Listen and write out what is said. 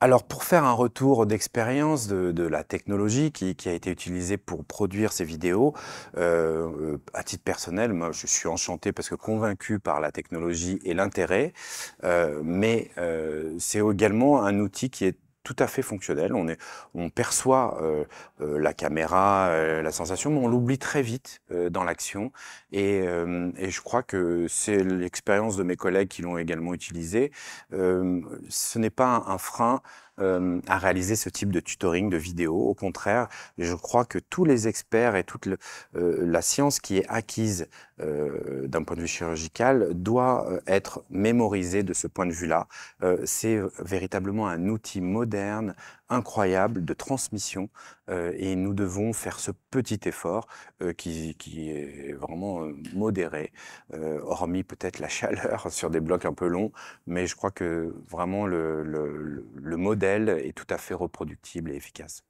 Alors pour faire un retour d'expérience de, la technologie qui, a été utilisée pour produire ces vidéos, euh, euh, à titre personnel, moi je suis enchanté parce que convaincu par la technologie et l'intérêt, euh, mais c'est également un outil qui est tout à fait fonctionnel. On, est, on perçoit euh, euh, la caméra, euh, la sensation, mais on l'oublie très vite dans l'action. Et, et, je crois que c'est l'expérience de mes collègues qui l'ont également utilisé. ce n'est pas un frein. Euh, à réaliser ce type de tutoring, de vidéo. Au contraire, je crois que tous les experts et toute le, euh, la science qui est acquise euh, d'un point de vue chirurgical doit être mémorisée de ce point de vue-là. C'est véritablement un outil moderne, incroyable de transmission et nous devons faire ce petit effort qui, qui, est vraiment modéré, hormis peut-être la chaleur sur des blocs un peu longs, mais je crois que vraiment le, le, le modèle est tout à fait reproductible et efficace.